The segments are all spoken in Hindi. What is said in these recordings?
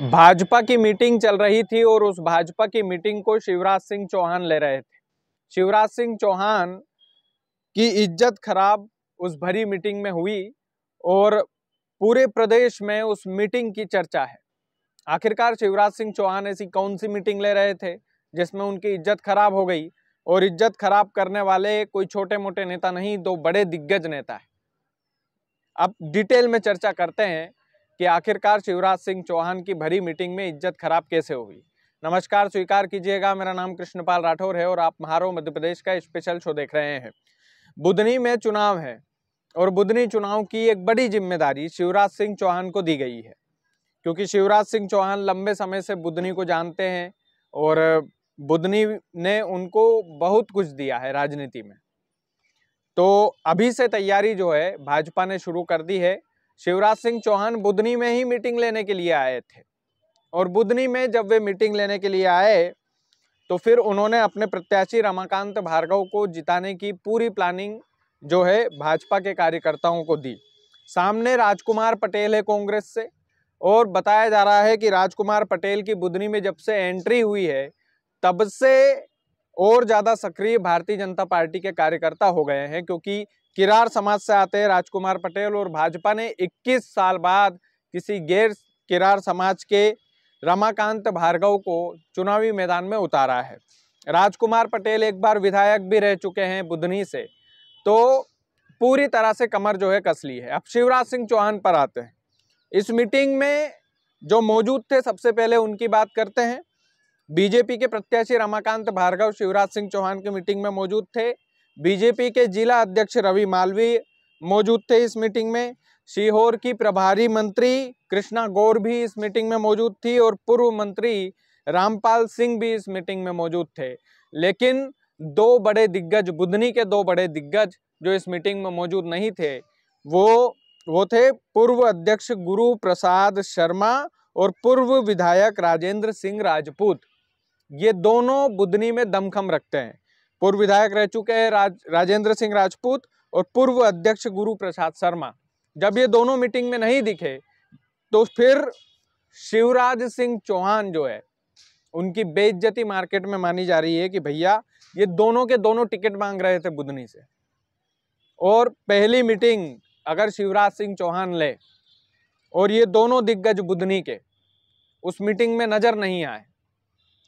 भाजपा की मीटिंग चल रही थी और उस भाजपा की मीटिंग को शिवराज सिंह चौहान ले रहे थे शिवराज सिंह चौहान की इज्जत खराब उस भरी मीटिंग में हुई और पूरे प्रदेश में उस मीटिंग की चर्चा है आखिरकार शिवराज सिंह चौहान ऐसी कौन सी मीटिंग ले रहे थे जिसमें उनकी इज्जत खराब हो गई और इज्जत खराब करने वाले कोई छोटे मोटे नेता नहीं दो बड़े दिग्गज नेता है अब डिटेल में चर्चा करते हैं कि आखिरकार शिवराज सिंह चौहान की भरी मीटिंग में इज्जत खराब कैसे हुई नमस्कार स्वीकार कीजिएगा मेरा नाम कृष्णपाल राठौर है और आप महारो मध्य प्रदेश का स्पेशल शो देख रहे हैं बुधनी में चुनाव है और बुधनी चुनाव की एक बड़ी जिम्मेदारी शिवराज सिंह चौहान को दी गई है क्योंकि शिवराज सिंह चौहान लंबे समय से बुधनी को जानते हैं और बुधनी ने उनको बहुत कुछ दिया है राजनीति में तो अभी से तैयारी जो है भाजपा ने शुरू कर दी है शिवराज सिंह चौहान बुधनी में ही मीटिंग लेने के लिए आए थे और बुधनी में जब वे मीटिंग लेने के लिए आए तो फिर उन्होंने अपने प्रत्याशी रमाकांत भार्गव को जिताने की पूरी प्लानिंग जो है भाजपा के कार्यकर्ताओं को दी सामने राजकुमार पटेल है कांग्रेस से और बताया जा रहा है कि राजकुमार पटेल की बुधनी में जब से एंट्री हुई है तब से और ज़्यादा सक्रिय भारतीय जनता पार्टी के कार्यकर्ता हो गए हैं क्योंकि किरार समाज से आते हैं राजकुमार पटेल और भाजपा ने 21 साल बाद किसी गैर किरार समाज के रमाकांत भार्गव को चुनावी मैदान में उतारा है राजकुमार पटेल एक बार विधायक भी रह चुके हैं बुधनी से तो पूरी तरह से कमर जो है कसली है अब शिवराज सिंह चौहान पर आते हैं इस मीटिंग में जो मौजूद थे सबसे पहले उनकी बात करते हैं बीजेपी के प्रत्याशी रमाकांत भार्गव शिवराज सिंह चौहान की मीटिंग में मौजूद थे बीजेपी के जिला अध्यक्ष रवि मालवी मौजूद थे इस मीटिंग में सीहोर की प्रभारी मंत्री कृष्णा गौर भी इस मीटिंग में मौजूद थी और पूर्व मंत्री रामपाल सिंह भी इस मीटिंग में मौजूद थे लेकिन दो बड़े दिग्गज बुधनी के दो बड़े दिग्गज जो इस मीटिंग में मौजूद नहीं थे वो वो थे पूर्व अध्यक्ष गुरु प्रसाद शर्मा और पूर्व विधायक राजेंद्र सिंह राजपूत ये दोनों बुधनी में दमखम रखते हैं पूर्व विधायक रह चुके हैं राज राजेंद्र सिंह राजपूत और पूर्व अध्यक्ष गुरु प्रसाद शर्मा जब ये दोनों मीटिंग में नहीं दिखे तो फिर शिवराज सिंह चौहान जो है उनकी बेइज्जती मार्केट में मानी जा रही है कि भैया ये दोनों के दोनों टिकट मांग रहे थे बुधनी से और पहली मीटिंग अगर शिवराज सिंह चौहान ले और ये दोनों दिग्गज बुधनी के उस मीटिंग में नज़र नहीं आए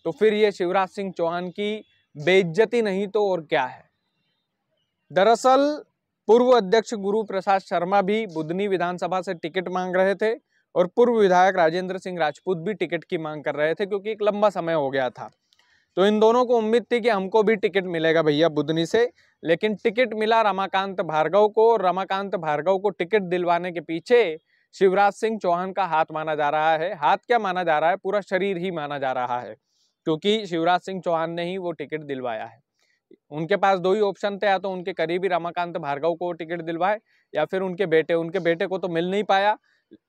तो फिर ये शिवराज सिंह चौहान की बेइज्जती नहीं तो और क्या है दरअसल पूर्व अध्यक्ष गुरु प्रसाद शर्मा भी बुधनी विधानसभा से टिकट मांग रहे थे और पूर्व विधायक राजेंद्र सिंह राजपूत भी टिकट की मांग कर रहे थे क्योंकि एक लंबा समय हो गया था तो इन दोनों को उम्मीद थी कि हमको भी टिकट मिलेगा भैया बुधनी से लेकिन टिकट मिला रमाकांत भार्गव को और रमाकांत भार्गव को टिकट दिलवाने के पीछे शिवराज सिंह चौहान का हाथ माना जा रहा है हाथ क्या माना जा रहा है पूरा शरीर ही माना जा रहा है क्योंकि शिवराज सिंह चौहान ने ही वो टिकट दिलवाया है उनके पास दो ही ऑप्शन थे या तो उनके करीबी रमाकांत भार्गव को टिकट दिलवाए या फिर उनके बेटे उनके बेटे को तो मिल नहीं पाया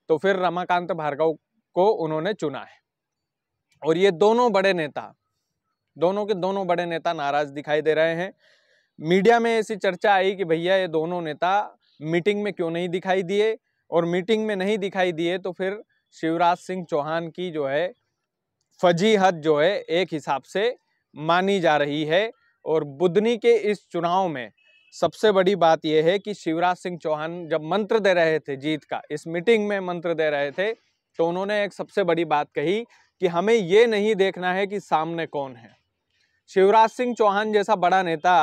तो फिर रमाकांत भार्गव को उन्होंने चुना है और ये दोनों बड़े नेता दोनों के दोनों बड़े नेता नाराज दिखाई दे रहे हैं मीडिया में ऐसी चर्चा आई कि भैया ये दोनों नेता मीटिंग में क्यों नहीं दिखाई दिए और मीटिंग में नहीं दिखाई दिए तो फिर शिवराज सिंह चौहान की जो है फजीहत जो है एक हिसाब से मानी जा रही है और बुधनी के इस चुनाव में सबसे बड़ी बात यह है कि शिवराज सिंह चौहान जब मंत्र दे रहे थे जीत का इस मीटिंग में मंत्र दे रहे थे तो उन्होंने एक सबसे बड़ी बात कही कि हमें ये नहीं देखना है कि सामने कौन है शिवराज सिंह चौहान जैसा बड़ा नेता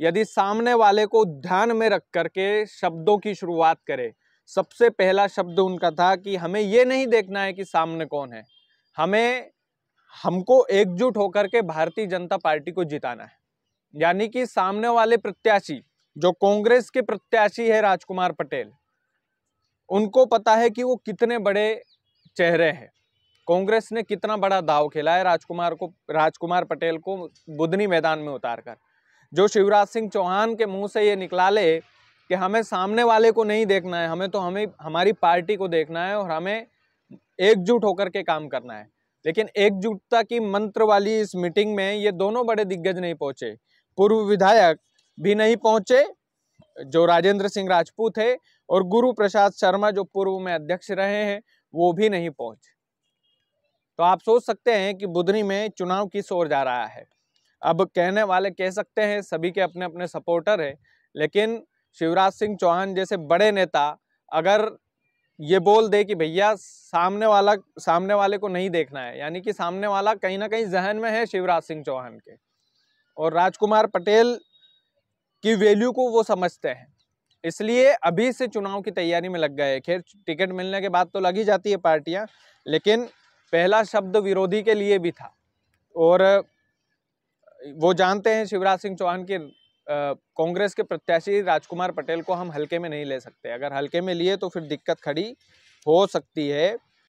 यदि सामने वाले को ध्यान में रख करके शब्दों की शुरुआत करे सबसे पहला शब्द उनका था कि हमें ये नहीं देखना है कि सामने कौन है हमें हमको एकजुट होकर के भारतीय जनता पार्टी को जिताना है यानी कि सामने वाले प्रत्याशी जो कांग्रेस के प्रत्याशी है राजकुमार पटेल उनको पता है कि वो कितने बड़े चेहरे हैं कांग्रेस ने कितना बड़ा दाव खेला है राजकुमार को राजकुमार पटेल को बुधनी मैदान में उतार कर जो शिवराज सिंह चौहान के मुंह से ये निकला ले कि हमें सामने वाले को नहीं देखना है हमें तो हमें हमारी पार्टी को देखना है और हमें एकजुट होकर के काम करना है लेकिन एकजुटता की मंत्र वाली इस मीटिंग में ये दोनों बड़े दिग्गज नहीं पहुंचे पूर्व विधायक भी नहीं पहुंचे जो राजेंद्र सिंह राजपूत है और गुरु प्रसाद शर्मा जो पूर्व में अध्यक्ष रहे हैं वो भी नहीं पहुंचे तो आप सोच सकते हैं कि बुधनी में चुनाव किस ओर जा रहा है अब कहने वाले कह सकते हैं सभी के अपने अपने सपोर्टर हैं लेकिन शिवराज सिंह चौहान जैसे बड़े नेता अगर ये बोल दे कि भैया सामने वाला सामने वाले को नहीं देखना है यानी कि सामने वाला कहीं ना कहीं जहन में है शिवराज सिंह चौहान के और राजकुमार पटेल की वैल्यू को वो समझते हैं इसलिए अभी से चुनाव की तैयारी में लग गए खैर टिकट मिलने के बाद तो लग ही जाती है पार्टियां लेकिन पहला शब्द विरोधी के लिए भी था और वो जानते हैं शिवराज सिंह चौहान की कांग्रेस के प्रत्याशी राजकुमार पटेल को हम हल्के में नहीं ले सकते अगर हल्के में लिए तो फिर दिक्कत खड़ी हो सकती है